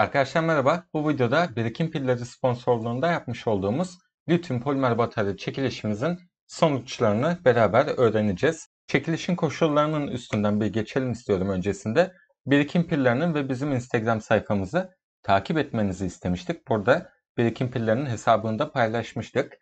Arkadaşlar merhaba. Bu videoda Birikim Pilleri sponsorluğunda yapmış olduğumuz lityum polimer batarya çekilişimizin sonuçlarını beraber öğreneceğiz. Çekilişin koşullarının üstünden bir geçelim istiyorum öncesinde. Birikim pillerinin ve bizim Instagram sayfamızı takip etmenizi istemiştik. Burada Birikim pillerinin hesabında paylaşmıştık.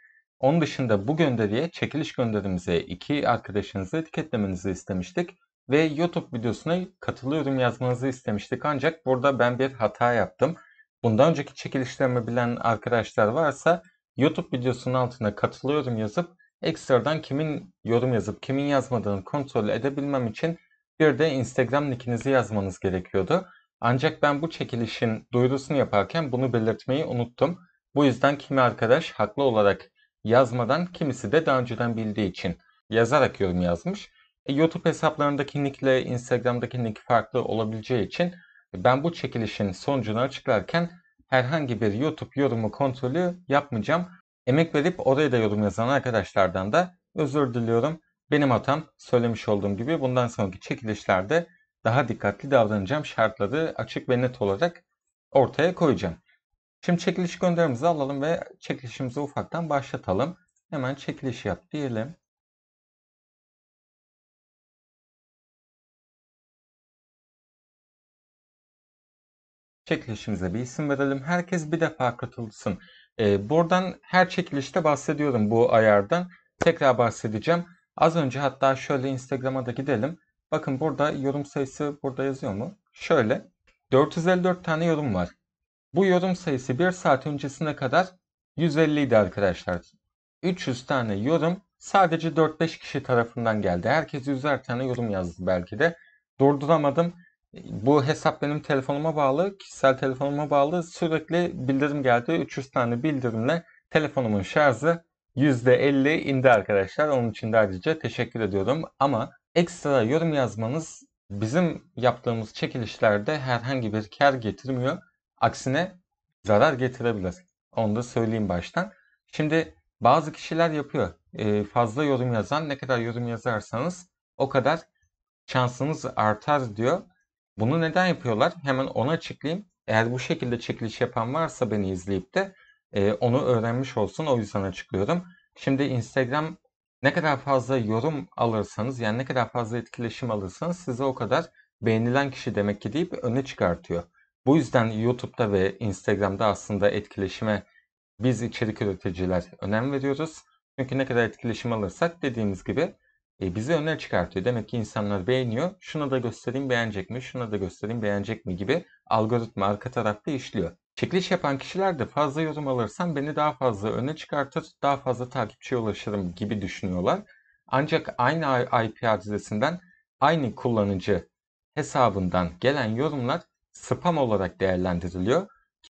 Onun dışında bu gönderiye çekiliş gönderimize iki arkadaşınızı etiketlemenizi istemiştik ve YouTube videosuna katılıyorum yazmanızı istemiştik. Ancak burada ben bir hata yaptım. Bundan önceki çekilişlerimi bilen arkadaşlar varsa YouTube videosunun altına katılıyorum yazıp ekstradan kimin yorum yazıp kimin yazmadığını kontrol edebilmem için bir de Instagram nickinizi yazmanız gerekiyordu. Ancak ben bu çekilişin duyurusunu yaparken bunu belirtmeyi unuttum. Bu yüzden kimi arkadaş haklı olarak yazmadan kimisi de daha önceden bildiği için yazarak yorum yazmış. E, YouTube hesaplarındaki linkle Instagram'daki link farklı olabileceği için e, ben bu çekilişin sonucunu açıklarken herhangi bir YouTube yorumu kontrolü yapmayacağım. Emek verip oraya da yorum yazan arkadaşlardan da özür diliyorum. Benim hatam söylemiş olduğum gibi bundan sonraki çekilişlerde daha dikkatli davranacağım. Şartları açık ve net olarak ortaya koyacağım. Şimdi çekiliş gönderimizi alalım ve çekilişimizi ufaktan başlatalım. Hemen çekiliş yap diyelim. çekilişimize bir isim verelim. Herkes bir defa katılsın. E, buradan her çekilişte bahsediyorum bu ayardan. Tekrar bahsedeceğim. Az önce hatta şöyle Instagram'a da gidelim. Bakın burada yorum sayısı burada yazıyor mu? Şöyle 454 tane yorum var. Bu yorum sayısı 1 saat öncesine kadar 150 idi arkadaşlar. 300 tane yorum sadece 4-5 kişi tarafından geldi. Herkes 100'er tane yorum yazdı belki de. Durduramadım. Bu hesap benim telefonuma bağlı, kişisel telefonuma bağlı. Sürekli bildirim geldi. 300 tane bildirimle telefonumun şarjı %50 indi arkadaşlar. Onun için de ayrıca teşekkür ediyorum. Ama ekstra yorum yazmanız bizim yaptığımız çekilişlerde herhangi bir kar getirmiyor. Aksine zarar getirebilir. Onu da söyleyeyim baştan. Şimdi bazı kişiler yapıyor. Ee, fazla yorum yazan ne kadar yorum yazarsanız o kadar şansınız artar diyor. Bunu neden yapıyorlar? Hemen onu açıklayayım. Eğer bu şekilde çekiliş yapan varsa beni izleyip de e, onu öğrenmiş olsun. O yüzden açıklıyorum. Şimdi Instagram ne kadar fazla yorum alırsanız yani ne kadar fazla etkileşim alırsanız size o kadar beğenilen kişi demek ki deyip öne çıkartıyor. Bu yüzden YouTube'da ve Instagram'da aslında etkileşime biz içerik üreticiler önem veriyoruz. Çünkü ne kadar etkileşim alırsak dediğimiz gibi e, bizi öne çıkartıyor. Demek ki insanlar beğeniyor. Şuna da göstereyim beğenecek mi, şuna da göstereyim beğenecek mi gibi algoritma arka tarafta işliyor. Çekiliş yapan kişiler de fazla yorum alırsam beni daha fazla öne çıkartır, daha fazla takipçiye ulaşırım gibi düşünüyorlar. Ancak aynı IP adresinden aynı kullanıcı hesabından gelen yorumlar spam olarak değerlendiriliyor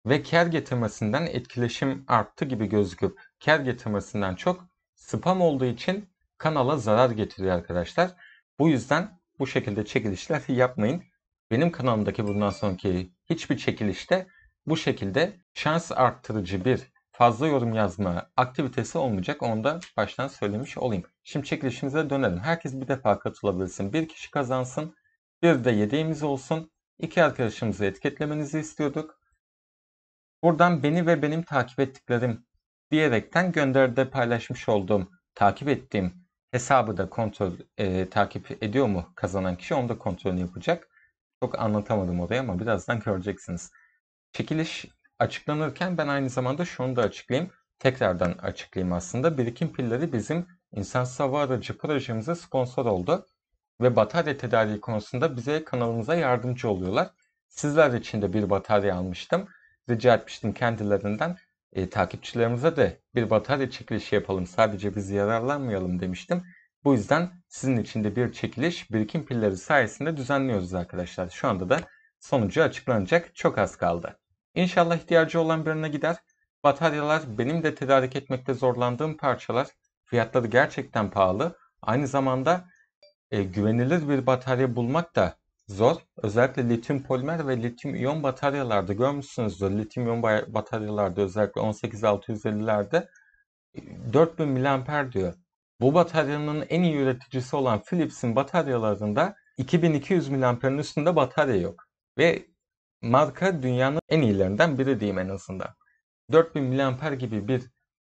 ve kar getirmesinden etkileşim arttı gibi gözüküp kar getirmesinden çok spam olduğu için kanala zarar getiriyor arkadaşlar. Bu yüzden bu şekilde çekilişler yapmayın. Benim kanalımdaki bundan sonraki hiçbir çekilişte bu şekilde şans arttırıcı bir fazla yorum yazma aktivitesi olmayacak. Onu da baştan söylemiş olayım. Şimdi çekilişimize dönelim. Herkes bir defa katılabilsin. Bir kişi kazansın. Bir de yedeğimiz olsun. İki arkadaşımızı etiketlemenizi istiyorduk. Buradan beni ve benim takip ettiklerim diyerekten gönderde paylaşmış olduğum, takip ettiğim hesabı da kontrol e, takip ediyor mu kazanan kişi onu da kontrolünü yapacak. Çok anlatamadım orayı ama birazdan göreceksiniz. Çekiliş açıklanırken ben aynı zamanda şunu da açıklayayım. Tekrardan açıklayayım aslında. Birikim pilleri bizim insan hava aracı projemize sponsor oldu. Ve batarya tedariği konusunda bize kanalımıza yardımcı oluyorlar. Sizler için de bir batarya almıştım. Rica etmiştim kendilerinden e, takipçilerimize de bir batarya çekilişi yapalım. Sadece biz yararlanmayalım demiştim. Bu yüzden sizin için de bir çekiliş birikim pilleri sayesinde düzenliyoruz arkadaşlar. Şu anda da sonucu açıklanacak. Çok az kaldı. İnşallah ihtiyacı olan birine gider. Bataryalar benim de tedarik etmekte zorlandığım parçalar. Fiyatları gerçekten pahalı. Aynı zamanda e, güvenilir bir batarya bulmak da zor. Özellikle lityum polimer ve lityum iyon bataryalarda görmüşsünüzdür. Lityum iyon bataryalarda özellikle 18650'lerde 4000 mAh diyor. Bu bataryanın en iyi üreticisi olan Philips'in bataryalarında 2200 mAh'ın üstünde batarya yok. Ve marka dünyanın en iyilerinden biri diyeyim en azından. 4000 mAh gibi bir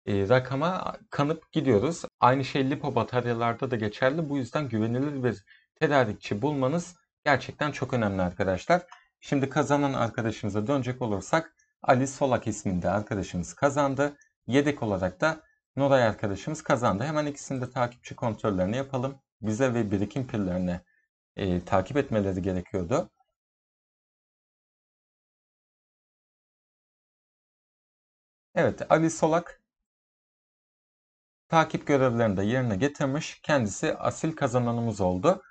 e, rakama kanıp gidiyoruz. Aynı şey lipo bataryalarda da geçerli. Bu yüzden güvenilir bir tedarikçi bulmanız Gerçekten çok önemli arkadaşlar. Şimdi kazanan arkadaşımıza dönecek olursak Ali Solak isminde arkadaşımız kazandı. Yedek olarak da Noray arkadaşımız kazandı. Hemen ikisini de takipçi kontrollerini yapalım. Bize ve birikim pillerine e, takip etmeleri gerekiyordu. Evet Ali Solak takip görevlerini de yerine getirmiş. Kendisi asil kazananımız oldu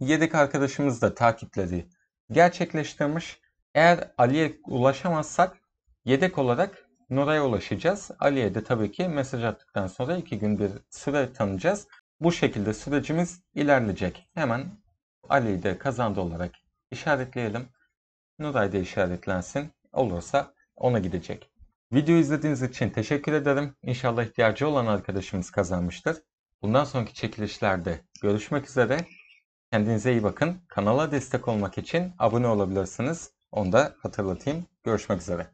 yedek arkadaşımız da takipledi. gerçekleştirmiş. Eğer Ali'ye ulaşamazsak yedek olarak Nora'ya ulaşacağız. Ali'ye de tabii ki mesaj attıktan sonra iki gün bir süre tanıyacağız. Bu şekilde sürecimiz ilerleyecek. Hemen Ali'yi de kazandı olarak işaretleyelim. Nuray da işaretlensin. Olursa ona gidecek. Video izlediğiniz için teşekkür ederim. İnşallah ihtiyacı olan arkadaşımız kazanmıştır. Bundan sonraki çekilişlerde görüşmek üzere. Kendinize iyi bakın. Kanala destek olmak için abone olabilirsiniz. Onu da hatırlatayım. Görüşmek üzere.